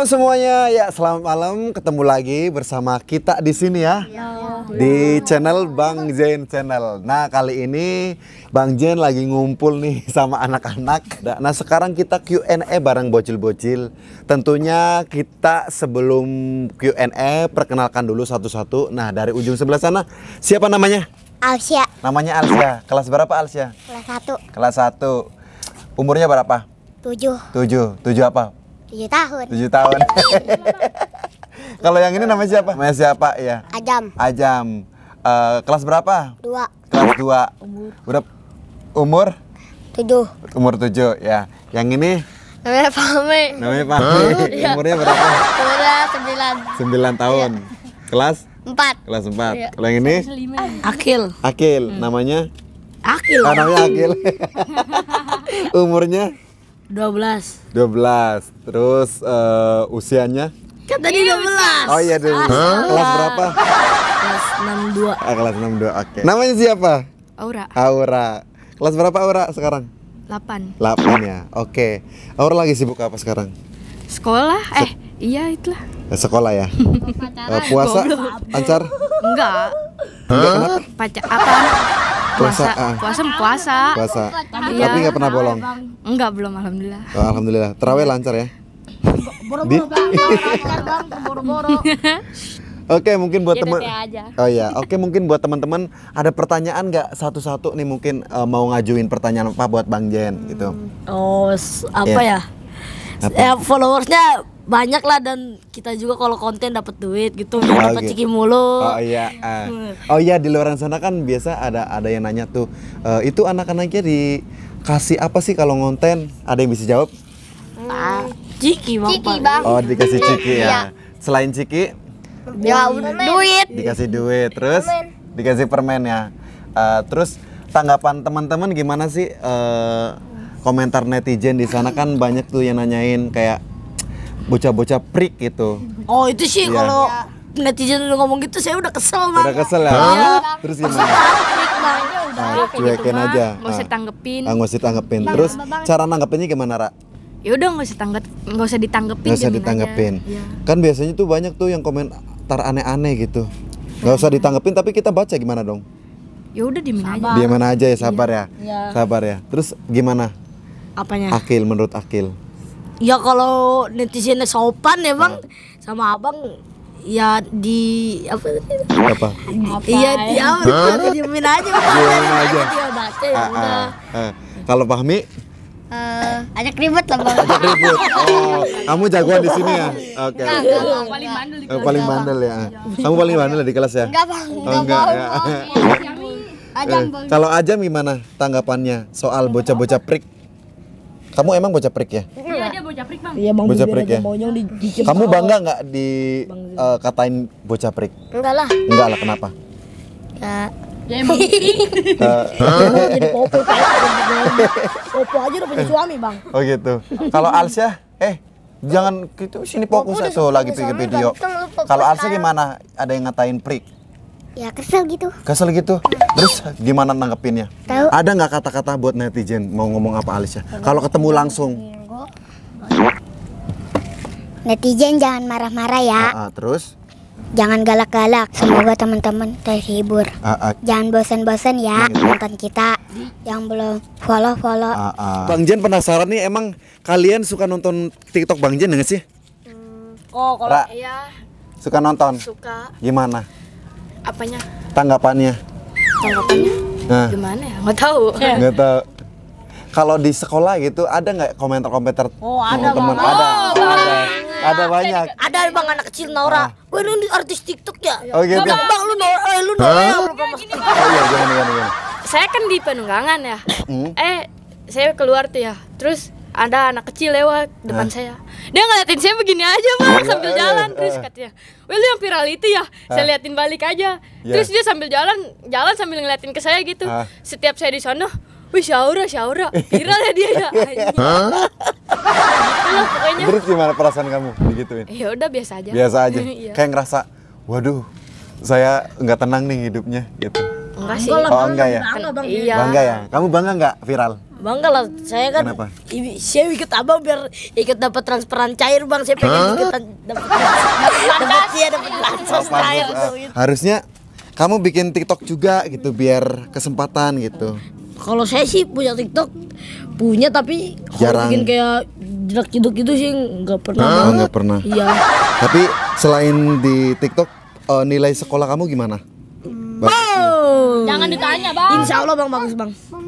Halo semuanya, ya selamat malam ketemu lagi bersama kita di sini ya. Iya, iya. Di channel Bang Zain Channel. Nah, kali ini Bang Zain lagi ngumpul nih sama anak-anak. Nah, nah sekarang kita Q&A bareng bocil-bocil. Tentunya kita sebelum Q&A perkenalkan dulu satu-satu. Nah, dari ujung sebelah sana, siapa namanya? Alsya. Namanya Alsya. Kelas berapa Alsya? Kelas satu. Kelas satu. Umurnya berapa? Tujuh. Tujuh. Tujuh apa? 7 tahun. tujuh tahun. Kalau yang ini namanya siapa? Namanya siapa ya? Ajam. Ajam. Uh, kelas berapa? Dua. Kelas dua. Umur. Udah umur? Tujuh. Umur tujuh ya. Yang ini? Namanya Fahmi. Namanya Fahmi. Huh? Iya. Umurnya berapa? Umurnya sembilan. Sembilan tahun. Iya. Kelas? Empat. Kelas empat. Iya. Kalau yang ini? Akil. Akil. Hmm. Namanya? Akil. Ah, namanya Akil. Umurnya? 12. 12. Terus uh, usianya? Kan tadi 12. Oh iya dulu. Ah, huh? Kelas berapa? Kelas 62. Ah, kelas 62. Oke. Okay. Namanya siapa? Aura. Aura. Kelas berapa Aura sekarang? 8. 8 ya. Oke. Okay. Aura lagi sibuk apa sekarang? Sekolah. Se eh, iya itulah. Eh, sekolah ya. Pacaran. Uh, eh, puasa? Ancar? Enggak. Enggak. Huh? Pacar apa? Ah. puasa puasa puasa, puasa. Iya. puasa. tapi nggak pernah bolong nggak belum alhamdulillah oh, alhamdulillah terawih lancar ya Oke, mungkin buat teman. Oh ya oke mungkin buat teman-teman ada pertanyaan nggak satu-satu nih mungkin uh, mau ngajuin pertanyaan apa buat Bang Jen gitu. Oh, apa yeah. ya? Apa? Eh, followersnya banyak lah dan kita juga kalau konten dapat duit gitu oh, ah, dapat okay. ciki mulu oh iya uh. oh iya di luar sana kan biasa ada ada yang nanya tuh uh, itu anak-anaknya dikasih apa sih kalau konten ada yang bisa jawab hmm. ciki bang ciki bang oh dikasih ciki ya iya. selain ciki ya duit dikasih duit terus permen. dikasih permen ya uh, terus tanggapan teman-teman gimana sih uh, komentar netizen di sana kan banyak tuh yang nanyain kayak bocah-bocah prik gitu. Oh, itu sih yeah. kalau netizen udah ngomong gitu saya udah kesel ya? iya. banget. Udah kesel ya. Huh? Terus gimana? Nah, cuekin gitu aja. Enggak usah tanggepin. Enggak usah tanggepin. Terus cara nanggepinnya gimana, Ra? Ya udah enggak usah tanggap, enggak usah ditanggepin. Enggak usah ditanggepin. Iya. Kan biasanya tuh banyak tuh yang komen tar aneh-aneh gitu. Enggak usah ditanggepin tapi kita baca gimana dong? Ya udah diemin aja. Diemin aja ya, sabar ya. ya. Sabar ya. Terus gimana? Apanya? Akil menurut Akil ya kalau netizennya sopan ya bang hmm. sama abang ya di apa tadi apa iya dia diamin aja diamin aja baca ya ah, ah, udah ah. kalau pahmi? Uh, eh, ajak ribut lah bang. Ajak ribut. Oh, kamu jagoan di sini ya. Oke. Okay. Paling bandel di eh, kelas. Paling ya, bandel ya. Kamu paling bandel ya di kelas ya. Enggak bang. Oh, enggak. Ya. Ajam, bang. Eh, kalau Ajam gimana tanggapannya soal bocah-bocah prik? Kamu emang bocah prik ya? Iya, iya, dia bocah prik, Bang. Iya, Bang. Bocah prik ya. Kamu bangga nggak di uh, katain bocah prik? Enggak lah. Enggak lah, kenapa? Enggak. Eh. jadi popo. Popo aja udah punya suami, Bang. Oh gitu. Kalau Alsa, ya? eh jangan gitu sini fokus tuh lagi pikir video. Kalau Alsa gimana? Ada yang ngatain prik? ya kesel gitu kesel gitu terus gimana nanggepinnya Tahu ada nggak kata-kata buat netizen mau ngomong apa Alisya kalau ketemu langsung netizen jangan marah-marah ya uh, uh, terus jangan galak-galak semoga teman-teman terhibur uh, uh. jangan bosan-bosan ya gitu. nonton kita yang belum follow follow uh, uh. Bang Jen penasaran nih emang kalian suka nonton TikTok Bang Jen nggak sih hmm. oh kalau iya suka nonton suka gimana apanya tanggapannya tanggapannya nah. gimana ya nggak tahu iya. nggak tahu kalau di sekolah gitu ada nggak komentar-komentar oh, ada teman ada, oh, ada, ada ada banyak ada bang anak kecil gue ah. gue artis TikTok ya oh, gitu. bang bang lu Nora eh, lu Nora huh? oh, iya, gimana, gimana, gimana. saya kan di penunggangan ya hmm? eh saya keluar tuh ya terus ada anak kecil lewat ya, depan uh. saya dia ngeliatin saya begini aja bang iya, sambil iya, jalan iya. terus katanya well yang viral itu ya uh. saya liatin balik aja yeah. terus dia sambil jalan jalan sambil ngeliatin ke saya gitu uh. setiap saya di sana wih Syaura Syaura viral ya dia ya Itulah, pokoknya terus gimana perasaan kamu digituin ya udah biasa aja biasa aja kayak ngerasa waduh saya nggak tenang nih hidupnya gitu enggak sih oh enggak ya bangga, bangga ya kamu bangga nggak viral Bangga lah, saya kan Kenapa? Ibi, saya ikut abang biar ikut dapat transferan cair bang, saya pengen huh? ikutan dapat dapat ya dapat cair. Uh, Harusnya kamu bikin TikTok juga gitu biar kesempatan gitu. Kalau saya sih punya TikTok, punya tapi jarang bikin kayak jedak jeduk gitu sih nggak pernah. Huh? Ah, nggak pernah. Iya. tapi selain di TikTok eh, nilai sekolah kamu gimana? Bang, Jangan ditanya bang. Insya Allah bang bagus bang.